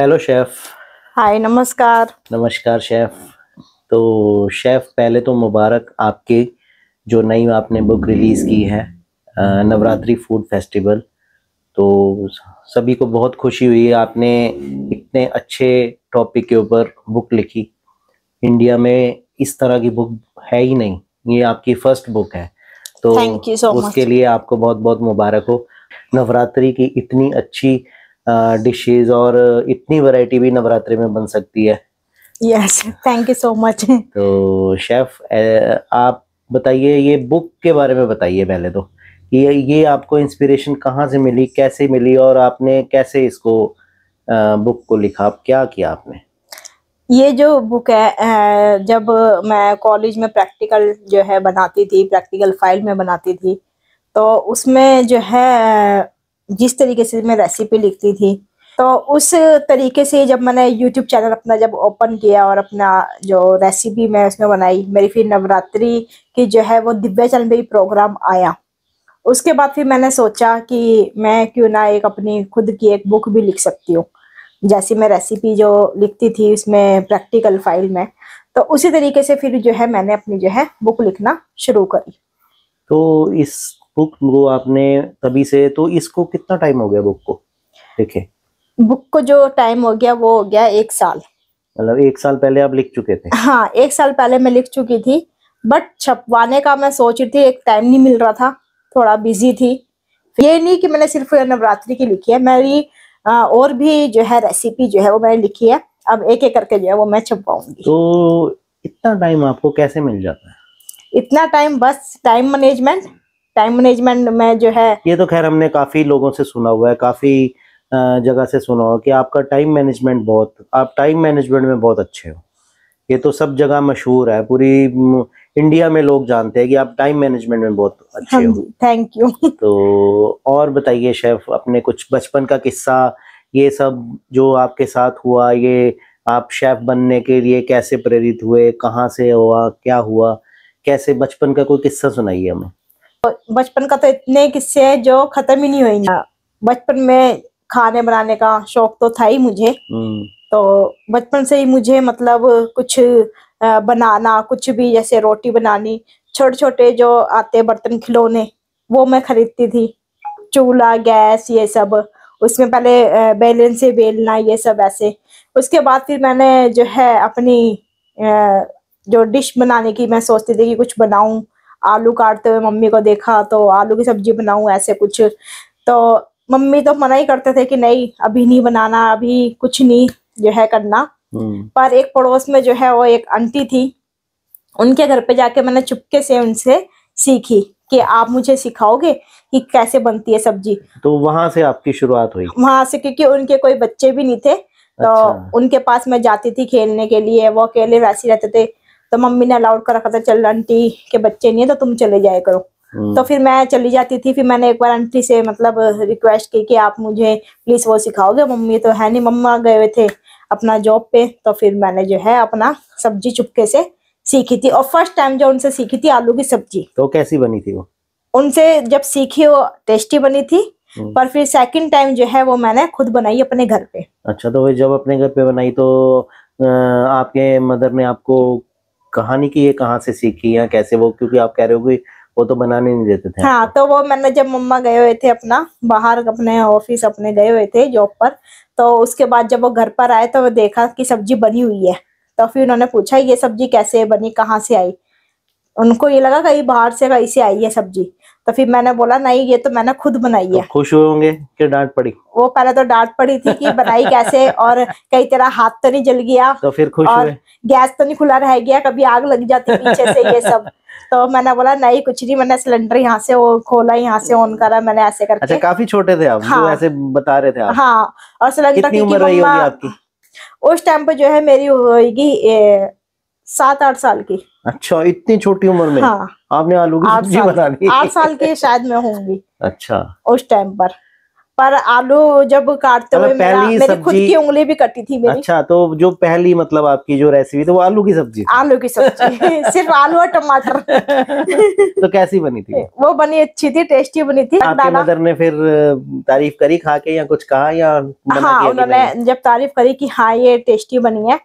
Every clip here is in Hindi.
हेलो शेफ हाय नमस्कार नमस्कार शेफ तो शेफ पहले तो मुबारक आपके जो नई आपने बुक रिलीज़ की है नवरात्रि फूड फेस्टिवल तो सभी को बहुत खुशी हुई आपने इतने अच्छे टॉपिक के ऊपर बुक लिखी इंडिया में इस तरह की बुक है ही नहीं ये आपकी फर्स्ट बुक है तो so उसके लिए आपको बहुत बहुत मुबारक हो नवरात्रि की इतनी अच्छी डिशेज और इतनी वैरायटी भी नवरात्रि में बन सकती है yes thank you so much तो शेफ आप बताइए ये बुक के बारे में बताइए पहले तो ये ये आपको इंस्पिरेशन कहाँ से मिली कैसे मिली और आपने कैसे इसको बुक को लिखा आप क्या किया आपने ये जो बुक है जब मैं कॉलेज में प्रैक्टिकल जो है बनाती थी प्रैक्टिकल फाइल में बनाती थी तो उसमें जो है जिस तरीके से मैं रेसिपी लिखती थी तो उस तरीके से जब मैंने यूट्यूब चैनल अपना जब ओपन किया और अपना जो रेसिपी मैं उसमें बनाई मेरी फिर नवरात्रि की जो है वो दिव्या चैनल पर प्रोग्राम आया उसके बाद फिर मैंने सोचा कि मैं क्यों ना एक अपनी खुद की एक बुक भी लिख सकती हूँ जैसी मैं रेसिपी जो लिखती थी उसमें प्रैक्टिकल फाइल में तो उसी तरीके से फिर जो है मैंने अपनी जो है बुक लिखना शुरू करी तो इस बुक वो आपने तभी से तो इसको कितना टाइम हो गया बुक को देखे बुक को जो टाइम हो गया वो हो गया एक साल मतलब एक साल पहले आप लिख चुके थे हाँ एक साल पहले मैं लिख चुकी थी बट छपवाने का मैं सोच रही थी एक टाइम नहीं मिल रहा था थोड़ा बिजी थी ये नहीं कि मैंने सिर्फ नवरात्रि की लिखी है मेरी और भी जो है रेसिपी जो है वो मैंने लिखी है अब एक एक करके जो है वो मैं छपवाऊंगी तो इतना टाइम आपको कैसे मिल जाता है इतना टाइम बस टाइम मैनेजमेंट टाइम मैनेजमेंट में जो है ये तो खैर हमने काफी लोगों से सुना हुआ है काफी जगह से सुना हुआ कि आपका टाइम मैनेजमेंट बहुत आप टाइम मैनेजमेंट में बहुत अच्छे हो ये तो सब जगह मशहूर है पूरी इंडिया में लोग जानते हैं कि आप टाइम मैनेजमेंट में बहुत अच्छे हाँ हो थैंक यू तो और बताइए शेफ अपने कुछ बचपन का किस्सा ये सब जो आपके साथ हुआ ये आप शेफ बनने के लिए कैसे प्रेरित हुए कहाँ से हुआ क्या हुआ कैसे बचपन का कोई किस्सा सुनाइए हमें बचपन का तो इतने किस्से हैं जो खत्म ही नहीं हुए बचपन में खाने बनाने का शौक तो था ही मुझे हम्म। तो बचपन से ही मुझे मतलब कुछ बनाना कुछ भी जैसे रोटी बनानी छोटे छोटे जो आते बर्तन खिलौने वो मैं खरीदती थी चूल्हा गैस ये सब उसमें पहले बेलन से बेलना ये सब ऐसे उसके बाद फिर मैंने जो है अपनी जो डिश बनाने की मैं सोचती थी कि कुछ बनाऊं आलू काटते हुए मम्मी को देखा तो आलू की सब्जी बनाऊ ऐसे कुछ तो मम्मी तो मना ही करते थे कि नहीं अभी नहीं बनाना अभी कुछ नहीं जो है करना हम्म। पर एक पड़ोस में जो है वो एक आंटी थी उनके घर पे जाके मैंने चुपके से उनसे सीखी कि आप मुझे सिखाओगे कि कैसे बनती है सब्जी तो वहां से आपकी शुरुआत हुई वहां से क्योंकि उनके कोई बच्चे भी नहीं थे तो अच्छा। उनके पास मैं जाती थी खेलने के लिए वो अकेले वैसे रहते थे तो मम्मी ने अलाउड कर रखा था चल आंटी के बच्चे नहीं है तो तुम चले जाए करो हम्म। तो फिर मैं चली जाती थी फिर मैंने एक बार आंटी से मतलब रिक्वेस्ट की कि आप मुझे प्लीज वो सिखाओगे मम्मी तो है नहीं मम्मा गए हुए थे अपना जॉब पे तो फिर मैंने जो है अपना सब्जी चुपके से सीखी थी और फर्स्ट टाइम जो उनसे सीखी थी आलू की सब्जी तो कैसी बनी थी वो उनसे जब सीखी वो टेस्टी बनी थी हम्म। पर फिर सेकंड टाइम जो है वो मैंने खुद बनाई अपने घर पे अच्छा तो जब अपने घर पे बनाई तो आपके मदर ने आपको कहानी की ये कहाँ से सीखी या कैसे वो क्योंकि आप कह रहे हो वो तो बनाने नहीं देते थे हाँ तो वो मैंने जब मम्मा गए हुए थे अपना बाहर अपने ऑफिस अपने गए हुए थे जॉब पर तो उसके बाद जब वो घर पर आए तो वो देखा कि सब्जी बनी हुई है तो फिर उन्होंने पूछा ये सब्जी कैसे बनी कहाँ से आई उनको ये लगा कहीं बाहर से कहीं से आई है सब्जी तो फिर मैंने बोला नहीं ये तो मैंने खुद बनाई तो है तो खुश होंगे कि डांट पड़ी वो पहले तो डांट पड़ी थी कि बनाई कैसे और कई तेरा हाथ तो नहीं जल गया तो फिर खुश और गैस तो नहीं खुला रह गया कभी आग लग जाती पीछे से ये सब तो मैंने बोला नहीं कुछ नहीं मैंने सिलेंडर यहाँ से खोला यहाँ से ऑन करा मैंने ऐसे करके अच्छा काफी छोटे थे आप हाँ, ऐसे बता रहे थे आप हाँ और सिलेंडर की उम्र रही होगी आपकी उस टाइम पे जो है मेरी होगी सात आठ साल की अच्छा इतनी छोटी उम्र में हाँ आपने आलू की सब्जी बना ली आठ साल की शायद मैं होंगी अच्छा उस टाइम पर पर आलू जब काटते मतलब हुए पहली मेरी खुद की उंगली भी कटी थी मेरी अच्छा तो जो पहली मतलब आपकी जो रेसिपी थी वो आलू की सब्जी आलू की सब्जी सिर्फ आलू और टमाटर तो कैसी बनी थी वो बनी अच्छी थी टेस्टी बनी थी आपके मदर ने फिर तारीफ करी खा के या कुछ कहा या हाँ उन्होंने जब तारीफ करी की हाँ ये टेस्टी बनी है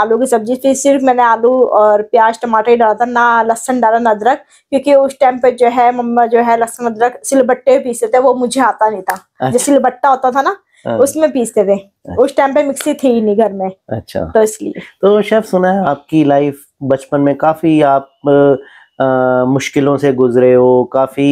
आलू की सब्जी फिर सिर्फ मैंने आलू और प्याज टमाटर ही डाला था ना लहसन डाला ना अदरक क्योंकि उस टाइम पे जो है मम्मा जो है लहसन अदरक सिलबट्टे पीसते थे वो मुझे आता नहीं था अच्छा। जो सिलबट्टा होता था ना हाँ। उसमें पीसते थे अच्छा। उस टाइम पे मिक्सी थी ही नहीं घर में अच्छा तो इसलिए तो शेफ सुना है आपकी लाइफ बचपन में काफी आप मुश्किलों से गुजरे हो काफी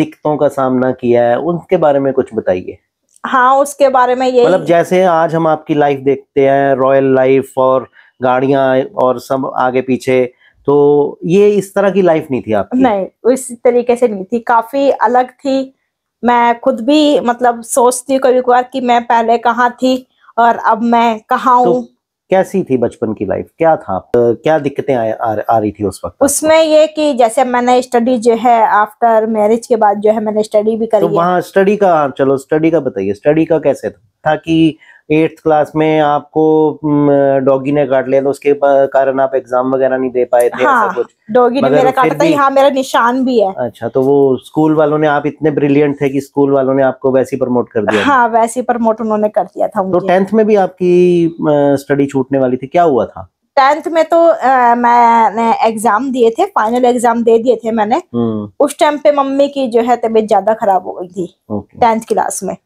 दिक्कतों का सामना किया है उनके बारे में कुछ बताइए हाँ उसके बारे में ये मतलब जैसे आज हम आपकी लाइफ देखते हैं रॉयल लाइफ और गाड़िया और सब आगे पीछे तो ये इस तरह की लाइफ नहीं थी आपकी नहीं इस तरीके से नहीं थी काफी अलग थी मैं खुद भी मतलब सोचती हूँ कभी कभार कि मैं पहले कहाँ थी और अब मैं कहाँ तो हूँ तो कैसी थी बचपन की लाइफ क्या था तो क्या दिक्कतें आ, आ, आ रही थी उस वक्त उसमें ये कि जैसे मैंने स्टडी जो है आफ्टर मैरिज के बाद जो है मैंने स्टडी भी करी तो वहाँ स्टडी का चलो स्टडी का बताइए स्टडी का कैसे था, था कि एट्थ क्लास में आपको डॉगी ने काट लिया तो उसके कारण आप एग्जाम वगैरह नहीं दे पाए थे हाँ, कुछ डॉगी ने मेरा काटा था हाँ, मेरा निशान भी है अच्छा तो वो स्कूल वालों ने आप इतने ब्रिलियंट थे कि स्कूल वालों ने आपको वैसे प्रमोट कर दिया हाँ वैसे प्रमोट उन्होंने कर दिया था तो टेंथ में भी आपकी स्टडी छूटने वाली थी क्या हुआ था टेंथ में तो आ, मैंने एग्जाम दिए थे फाइनल एग्जाम दे दिए थे मैंने हम्म। उस टाइम पे मम्मी की जो है तबीयत ज्यादा खराब हो गई थी टेंथ क्लास में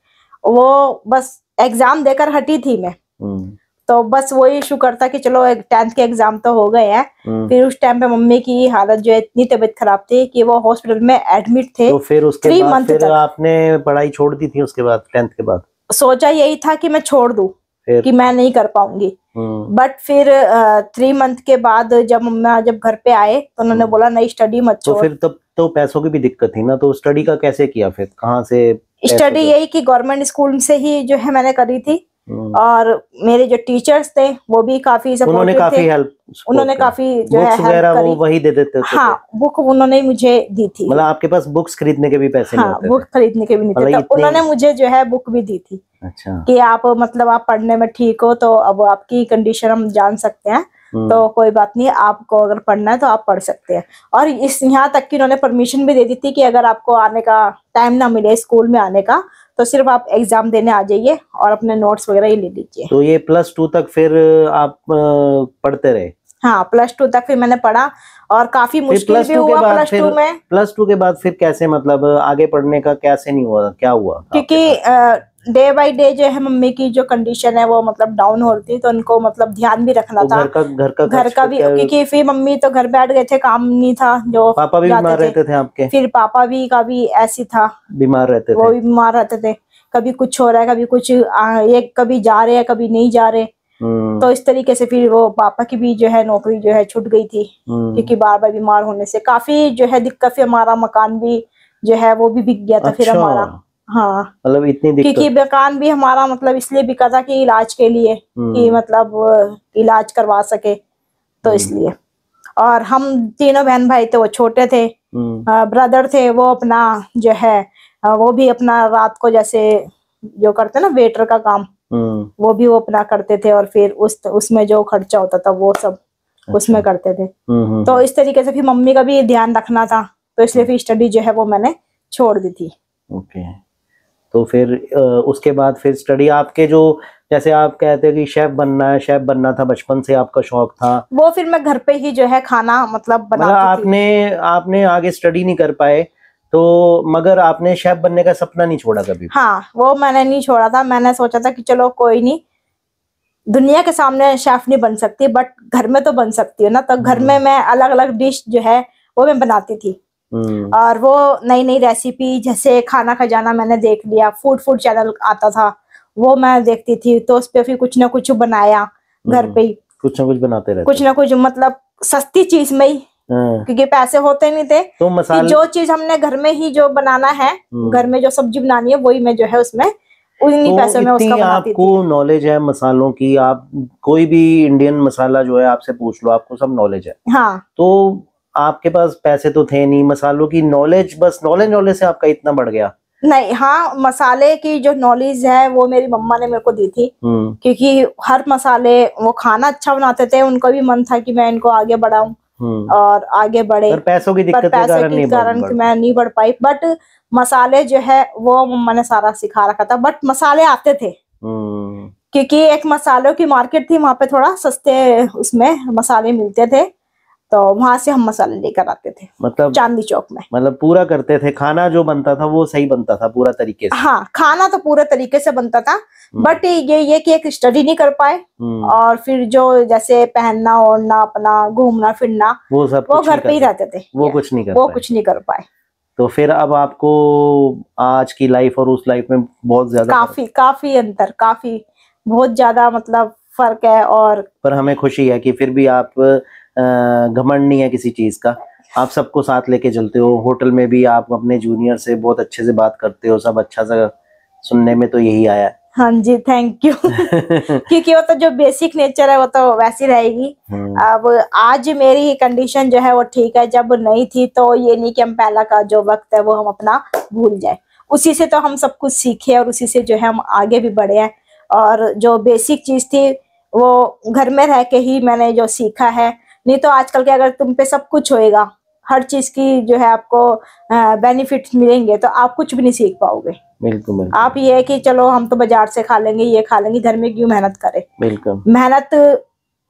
वो बस एग्जाम देकर हटी थी मैं हम्म। तो बस वही इशू करता कि चलो टेंथ के एग्जाम तो हो गए हैं हम्म। फिर उस टाइम पे मम्मी की हालत जो है इतनी तबीयत खराब थी कि वो हॉस्पिटल में एडमिट थे तो फिर उसके थ्री मंथ तक आपने पढ़ाई छोड़ दी थी उसके बाद टेंथ के बाद सोचा यही था कि मैं छोड़ दू कि मैं नहीं कर पाऊंगी बट हम्म। फिर थ्री मंथ के बाद जब मम्मा जब घर पे आए तो उन्होंने बोला नहीं स्टडी मत तो छोड़ तो फिर तब तो पैसों की भी दिक्कत थी ना तो स्टडी का कैसे किया फिर कहाँ से स्टडी यही कि गवर्नमेंट स्कूल से ही जो है मैंने करी थी हम्म। और मेरे जो टीचर्स थे वो भी काफी उन्होंने काफी हेल्प उन्होंने काफी जो है वगैरह वो वही दे देते थे हाँ बुक उन्होंने मुझे दी थी मतलब आपके पास बुक्स खरीदने के भी पैसे हाँ, नहीं बुक खरीदने के भी नहीं थे मतलब तो उन्होंने मुझे जो है बुक भी दी थी अच्छा कि आप मतलब आप पढ़ने में ठीक हो तो अब आपकी कंडीशन हम जान सकते हैं हम्म। तो कोई बात नहीं आपको अगर पढ़ना है तो आप पढ़ सकते हैं और इस यहाँ तक कि उन्होंने परमिशन भी दे दी थी कि अगर आपको आने का टाइम ना मिले स्कूल में आने का तो सिर्फ आप एग्जाम देने आ जाइए और अपने नोट्स वगैरह ही ले लीजिए तो ये प्लस टू तक फिर आप पढ़ते रहे हाँ प्लस टू तक फिर मैंने पढ़ा और काफी मुश्किल भी हुआ प्लस टू में प्लस टू के बाद फिर कैसे मतलब आगे पढ़ने का कैसे नहीं हुआ क्या हुआ क्योंकि डे बाय डे जो है मम्मी की जो कंडीशन है वो मतलब डाउन हो रही थी तो उनको मतलब ध्यान भी रखना तो था घर का घर का घर का भी क्योंकि फिर मम्मी तो घर बैठ गए थे काम नहीं था जो पापा भी बीमार रहते थे, आपके फिर पापा भी का भी ऐसी था बीमार रहते वो भी बीमार रहते थे कभी कुछ हो रहा है कभी कुछ ये कभी जा रहे है कभी नहीं जा रहे हम्म। तो इस तरीके से फिर वो पापा की भी जो है नौकरी जो है छूट गई थी हम्म। क्योंकि बार बार बीमार होने से काफी जो है दिक्कत हमारा मकान भी जो है वो भी बिक गया था फिर अच्छा। हमारा हाँ मतलब इतनी क्योंकि बेकान भी हमारा मतलब इसलिए बिका था कि इलाज के लिए हम्म। कि मतलब इलाज करवा सके तो हम्म। इसलिए और हम तीनों बहन भाई थे वो छोटे थे हम्म। ब्रदर थे वो अपना जो है वो भी अपना रात को जैसे जो करते ना वेटर का काम वो भी वो अपना करते थे और फिर उस उसमें जो खर्चा होता था वो सब अच्छा। उसमें करते थे तो इस तरीके से फिर मम्मी का भी ध्यान रखना था तो इसलिए फिर स्टडी जो है वो मैंने छोड़ दी थी ओके तो फिर उसके बाद फिर स्टडी आपके जो जैसे आप कहते हैं कि शेफ बनना है शेफ बनना था बचपन से आपका शौक था वो फिर मैं घर पे ही जो है खाना मतलब बना मतलब आपने आपने आगे स्टडी नहीं कर पाए तो मगर आपने शेफ बनने का सपना नहीं छोड़ा कभी हाँ वो मैंने नहीं छोड़ा था मैंने सोचा था कि चलो कोई नहीं दुनिया के सामने शेफ नहीं बन सकती बट घर में तो बन सकती है ना तो घर हम्म। में मैं अलग अलग डिश जो है वो मैं बनाती थी हम्म। और वो नई नई रेसिपी जैसे खाना खजाना मैंने देख लिया फूड फूड चैनल आता था वो मैं देखती थी तो उस पर फिर कुछ ना कुछ बनाया घर हम्म। पे ही कुछ ना कुछ बनाते रहते कुछ ना कुछ मतलब सस्ती चीज में ही हाँ। क्योंकि पैसे होते नहीं थे तो कि जो चीज हमने घर में ही जो बनाना है हम्म। घर में जो सब्जी बनानी है वही मैं जो है उसमें उन्हीं तो पैसों में उसका आपको नॉलेज है मसालों की आप कोई भी इंडियन मसाला जो है आपसे पूछ लो आपको सब नॉलेज है हाँ तो आपके पास पैसे तो थे नहीं मसालों की नॉलेज बस नॉलेज नॉलेज से आपका इतना बढ़ गया नहीं हाँ मसाले की जो नॉलेज है वो मेरी मम्मा ने मेरे को दी थी हम्म। क्योंकि हर मसाले वो खाना अच्छा बनाते थे उनको भी मन था कि मैं इनको आगे बढ़ाऊं हम्म। और आगे बढ़े पर पैसों की दिक्कत के कारण मैं नहीं बढ़ पाई बट मसाले जो है वो मम्मा ने सारा सिखा रखा था बट मसाले आते थे हम्म। क्योंकि एक मसालों की मार्केट थी वहां पे थोड़ा सस्ते उसमें मसाले मिलते थे तो वहां से हम मसाले लेकर आते थे मतलब चांदी चौक में मतलब पूरा करते थे खाना जो बनता था वो सही बनता था पूरा तरीके से हाँ खाना तो पूरे तरीके से बनता था हम्म। बट ये ये कि एक स्टडी नहीं कर पाए हम्म। और फिर जो जैसे पहनना ओढ़ना अपना घूमना फिरना वो सब वो घर पे ही रहते थे वो कुछ नहीं कर वो कुछ नहीं कर पाए तो फिर अब आपको आज की लाइफ और उस लाइफ में बहुत ज्यादा काफी काफी अंतर काफी बहुत ज्यादा मतलब फर्क है और पर हमें खुशी है कि फिर भी आप घमंड नहीं है किसी चीज़ का आप सबको साथ लेके चलते हो होटल में भी आप अपने जूनियर से बहुत अच्छे से बात करते हो सब अच्छा सा सुनने में तो यही आया हाँ जी थैंक यू क्योंकि वो तो जो बेसिक नेचर है वो तो वैसी रहेगी हम्म। अब आज मेरी कंडीशन जो है वो ठीक है जब नहीं थी तो ये नहीं कि हम पहला का जो वक्त है वो हम अपना भूल जाए उसी से तो हम सब कुछ सीखे और उसी से जो है हम आगे भी बढ़े हैं और जो बेसिक चीज थी वो घर में रह के ही मैंने जो सीखा है नहीं तो आजकल के अगर तुम पे सब कुछ होएगा हर चीज की जो है आपको बेनिफिट मिलेंगे तो आप कुछ भी नहीं सीख पाओगे बिल्कुल आप ये है कि चलो हम तो बाजार से खा लेंगे ये खा लेंगे घर में क्यों मेहनत करे बिल्कुल मेहनत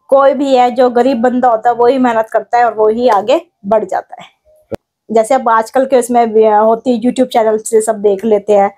कोई भी है जो गरीब बंदा होता है वही मेहनत करता है और वो ही आगे बढ़ जाता है जैसे अब आजकल के उसमें होती यूट्यूब चैनल से सब देख लेते हैं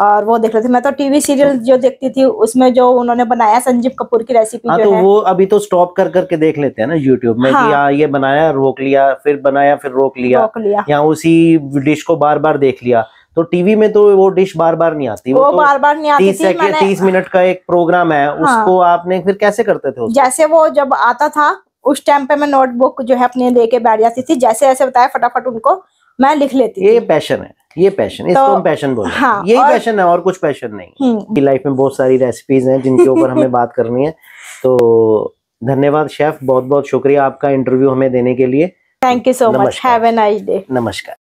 और वो देख रहे थे मैं तो टीवी सीरियल जो देखती थी उसमें जो उन्होंने बनाया संजीव कपूर की रेसिपी हाँ, जो तो है वो अभी तो स्टॉप कर करके देख लेते हैं ना यूट्यूब में हाँ, कि हाँ, या ये बनाया रोक लिया फिर बनाया फिर रोक लिया रोक लिया या उसी डिश को बार बार देख लिया तो टीवी में तो वो डिश बार बार नहीं आती वो, वो तो बार बार नहीं आती तीस सेकंड तीस मिनट का एक प्रोग्राम है हाँ। उसको आपने फिर कैसे करते थे जैसे वो जब आता था उस टाइम पे मैं नोटबुक जो है अपने लेके बैठ जाती थी जैसे जैसे बताया फटाफट उनको मैं लिख लेती ये पैशन है ये पैशन इसको तो, हम पैशन बोलते हैं हाँ, यही पैशन है और कुछ पैशन नहीं की हम्म। लाइफ में बहुत सारी रेसिपीज हैं जिनके ऊपर हमें बात करनी है तो धन्यवाद शेफ बहुत बहुत शुक्रिया आपका इंटरव्यू हमें देने के लिए thank you so much have a nice day नमस्कार